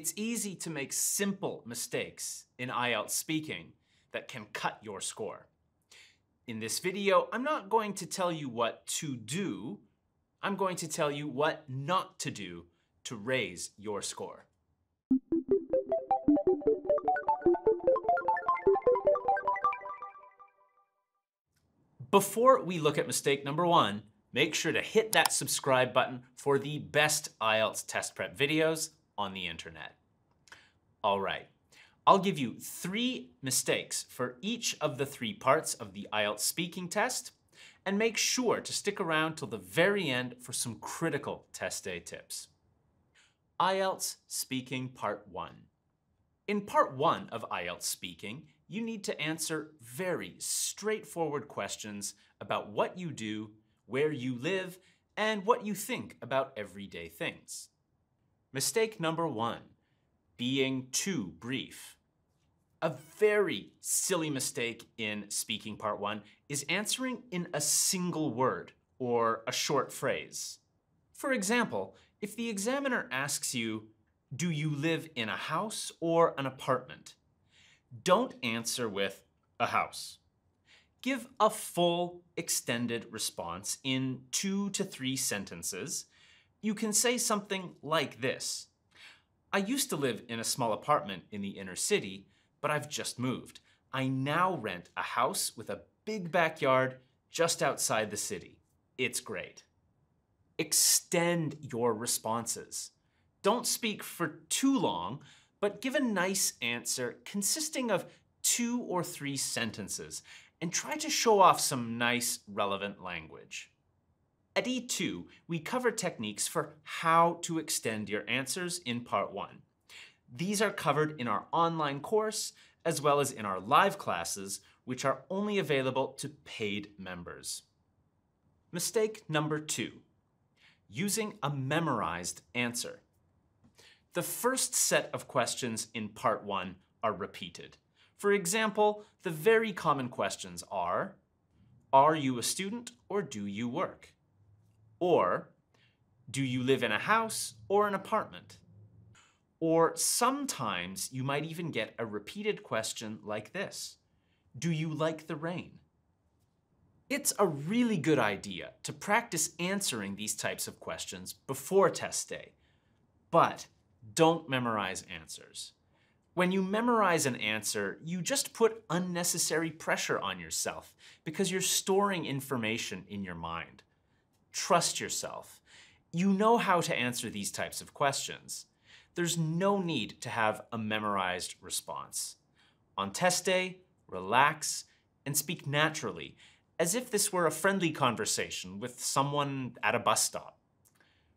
It's easy to make simple mistakes in IELTS speaking that can cut your score. In this video, I'm not going to tell you what to do, I'm going to tell you what not to do to raise your score. Before we look at mistake number one, make sure to hit that subscribe button for the best IELTS test prep videos on the internet. All right, I'll give you three mistakes for each of the three parts of the IELTS speaking test, and make sure to stick around till the very end for some critical test day tips. IELTS Speaking Part 1 In Part 1 of IELTS Speaking, you need to answer very straightforward questions about what you do, where you live, and what you think about everyday things. Mistake number one, being too brief. A very silly mistake in speaking part one is answering in a single word or a short phrase. For example, if the examiner asks you, do you live in a house or an apartment? Don't answer with a house. Give a full, extended response in two to three sentences you can say something like this. I used to live in a small apartment in the inner city, but I've just moved. I now rent a house with a big backyard just outside the city. It's great. Extend your responses. Don't speak for too long, but give a nice answer consisting of two or three sentences and try to show off some nice, relevant language. At E2, we cover techniques for how to extend your answers in part one. These are covered in our online course, as well as in our live classes, which are only available to paid members. Mistake number two, using a memorized answer. The first set of questions in part one are repeated. For example, the very common questions are, are you a student or do you work? Or do you live in a house or an apartment? Or sometimes you might even get a repeated question like this Do you like the rain? It's a really good idea to practice answering these types of questions before test day, but don't memorize answers. When you memorize an answer, you just put unnecessary pressure on yourself because you're storing information in your mind. Trust yourself. You know how to answer these types of questions. There's no need to have a memorized response. On test day, relax and speak naturally, as if this were a friendly conversation with someone at a bus stop.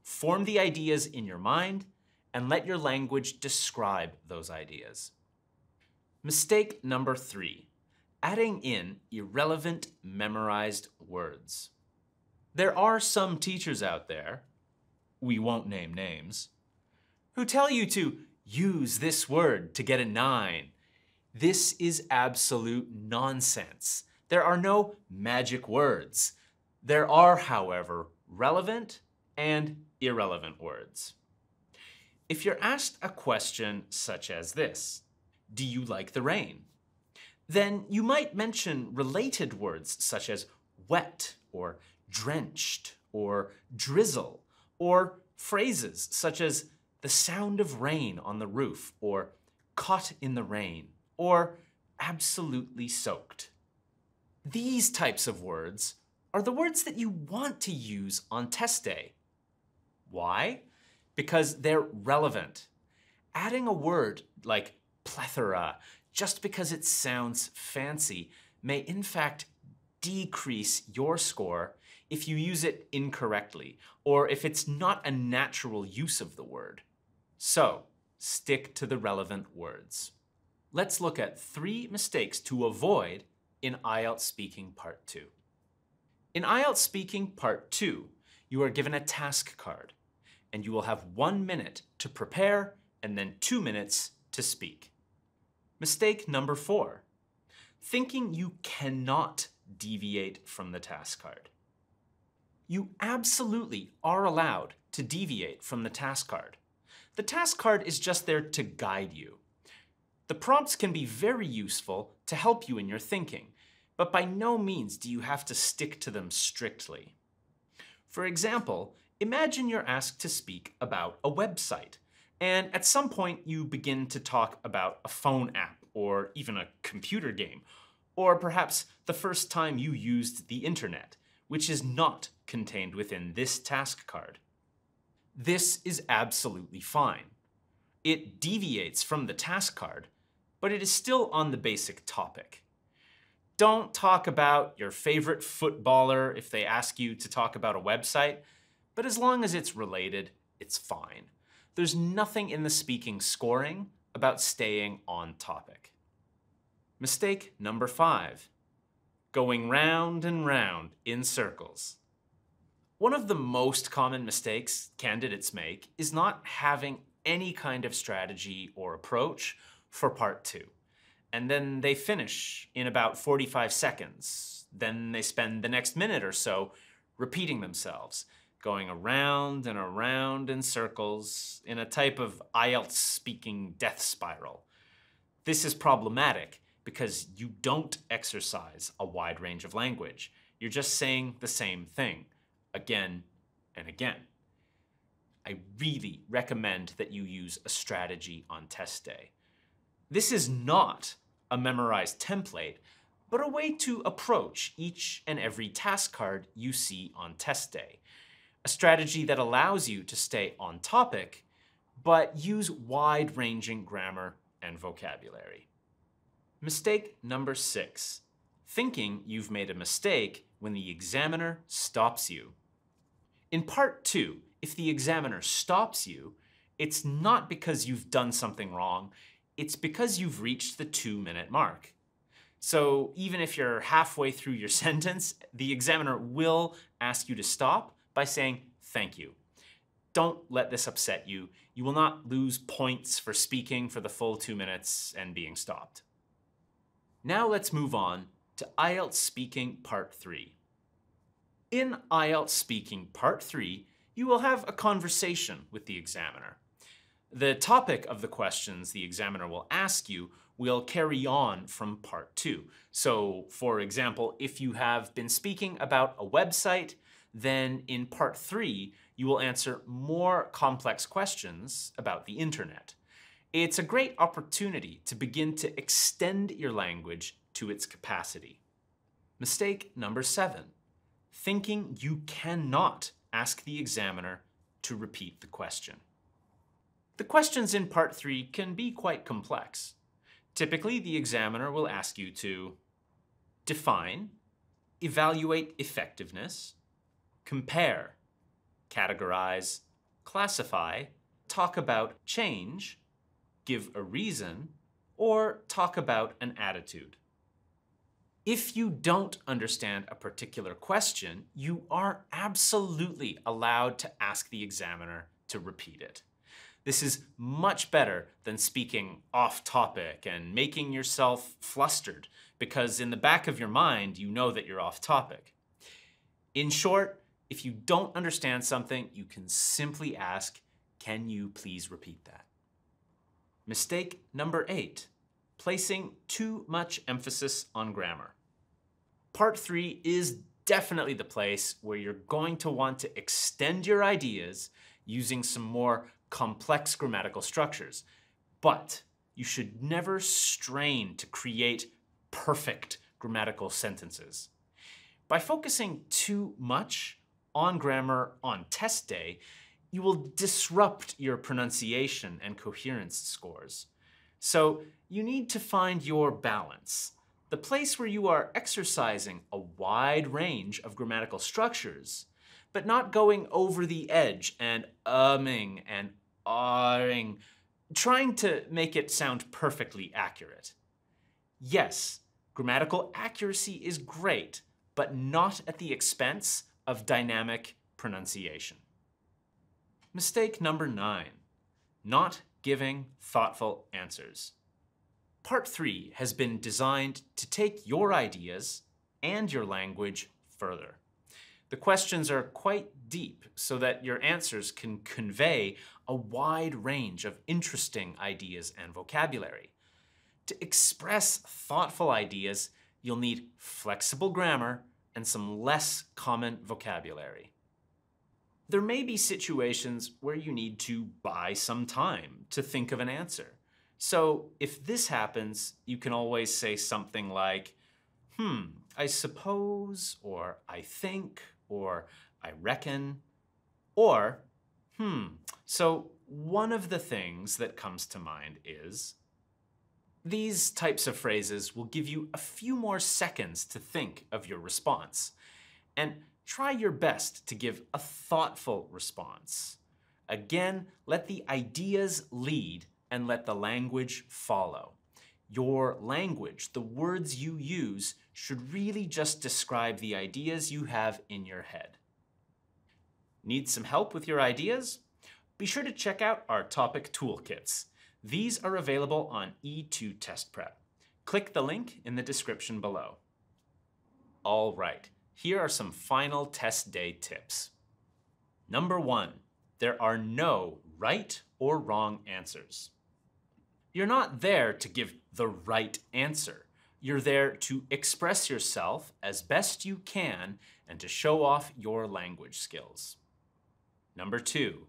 Form the ideas in your mind and let your language describe those ideas. Mistake number three, adding in irrelevant memorized words. There are some teachers out there, we won't name names, who tell you to use this word to get a nine. This is absolute nonsense. There are no magic words. There are, however, relevant and irrelevant words. If you're asked a question such as this, do you like the rain? Then you might mention related words such as wet or drenched or drizzle, or phrases such as the sound of rain on the roof, or caught in the rain, or absolutely soaked. These types of words are the words that you want to use on test day. Why? Because they're relevant. Adding a word like plethora just because it sounds fancy may in fact decrease your score if you use it incorrectly or if it's not a natural use of the word. So, stick to the relevant words. Let's look at three mistakes to avoid in IELTS Speaking Part 2. In IELTS Speaking Part 2, you are given a task card, and you will have one minute to prepare and then two minutes to speak. Mistake number four, thinking you cannot deviate from the task card you absolutely are allowed to deviate from the task card. The task card is just there to guide you. The prompts can be very useful to help you in your thinking, but by no means do you have to stick to them strictly. For example, imagine you're asked to speak about a website, and at some point you begin to talk about a phone app or even a computer game, or perhaps the first time you used the internet, which is not contained within this task card. This is absolutely fine. It deviates from the task card, but it is still on the basic topic. Don't talk about your favorite footballer if they ask you to talk about a website, but as long as it's related, it's fine. There's nothing in the speaking scoring about staying on topic. Mistake number five, going round and round in circles. One of the most common mistakes candidates make is not having any kind of strategy or approach for part two. And then they finish in about 45 seconds. Then they spend the next minute or so repeating themselves, going around and around in circles in a type of IELTS speaking death spiral. This is problematic because you don't exercise a wide range of language. You're just saying the same thing again and again. I really recommend that you use a strategy on test day. This is not a memorized template, but a way to approach each and every task card you see on test day. A strategy that allows you to stay on topic, but use wide ranging grammar and vocabulary. Mistake number six thinking you've made a mistake when the examiner stops you. In part two, if the examiner stops you, it's not because you've done something wrong, it's because you've reached the two minute mark. So even if you're halfway through your sentence, the examiner will ask you to stop by saying thank you. Don't let this upset you. You will not lose points for speaking for the full two minutes and being stopped. Now let's move on to IELTS Speaking Part 3. In IELTS Speaking Part 3, you will have a conversation with the examiner. The topic of the questions the examiner will ask you will carry on from Part 2. So, for example, if you have been speaking about a website, then in Part 3, you will answer more complex questions about the internet. It's a great opportunity to begin to extend your language to its capacity. Mistake number seven thinking you cannot ask the examiner to repeat the question. The questions in part three can be quite complex. Typically, the examiner will ask you to define, evaluate effectiveness, compare, categorize, classify, talk about change, give a reason, or talk about an attitude. If you don't understand a particular question, you are absolutely allowed to ask the examiner to repeat it. This is much better than speaking off topic and making yourself flustered because in the back of your mind, you know that you're off topic. In short, if you don't understand something, you can simply ask, can you please repeat that? Mistake number eight, placing too much emphasis on grammar part three is definitely the place where you're going to want to extend your ideas using some more complex grammatical structures. But you should never strain to create perfect grammatical sentences. By focusing too much on grammar on test day, you will disrupt your pronunciation and coherence scores. So you need to find your balance the place where you are exercising a wide range of grammatical structures, but not going over the edge and umming and ahhing, trying to make it sound perfectly accurate. Yes, grammatical accuracy is great, but not at the expense of dynamic pronunciation. Mistake number nine, not giving thoughtful answers. Part 3 has been designed to take your ideas and your language further. The questions are quite deep so that your answers can convey a wide range of interesting ideas and vocabulary. To express thoughtful ideas, you'll need flexible grammar and some less common vocabulary. There may be situations where you need to buy some time to think of an answer. So if this happens, you can always say something like, hmm, I suppose, or I think, or I reckon, or hmm. So one of the things that comes to mind is these types of phrases will give you a few more seconds to think of your response. And try your best to give a thoughtful response. Again, let the ideas lead and let the language follow. Your language, the words you use, should really just describe the ideas you have in your head. Need some help with your ideas? Be sure to check out our topic toolkits. These are available on E2 Test Prep. Click the link in the description below. All right, here are some final test day tips. Number one, there are no right or wrong answers. You're not there to give the right answer. You're there to express yourself as best you can and to show off your language skills. Number two,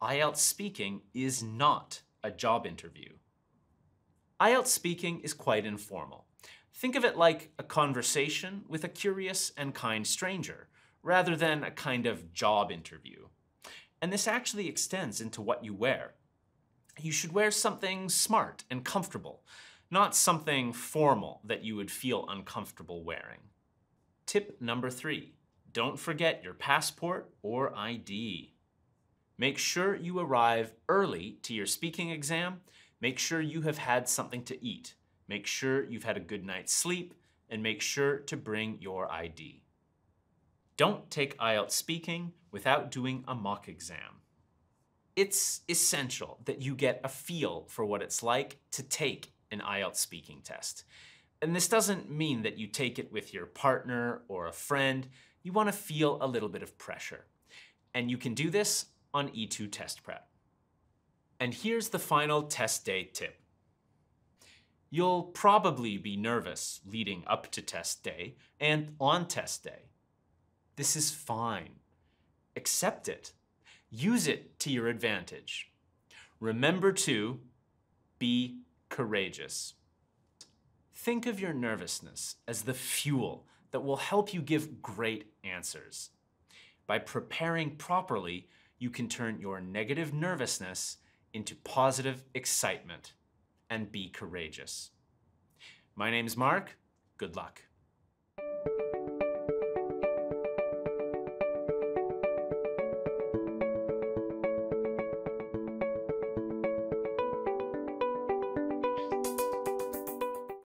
IELTS speaking is not a job interview. IELTS speaking is quite informal. Think of it like a conversation with a curious and kind stranger, rather than a kind of job interview. And this actually extends into what you wear you should wear something smart and comfortable, not something formal that you would feel uncomfortable wearing. Tip number three, don't forget your passport or ID. Make sure you arrive early to your speaking exam. Make sure you have had something to eat. Make sure you've had a good night's sleep and make sure to bring your ID. Don't take IELTS speaking without doing a mock exam it's essential that you get a feel for what it's like to take an IELTS speaking test. And this doesn't mean that you take it with your partner or a friend. You want to feel a little bit of pressure. And you can do this on E2 Test Prep. And here's the final test day tip. You'll probably be nervous leading up to test day and on test day. This is fine. Accept it. Use it to your advantage. Remember to be courageous. Think of your nervousness as the fuel that will help you give great answers. By preparing properly, you can turn your negative nervousness into positive excitement and be courageous. My name's Mark. Good luck.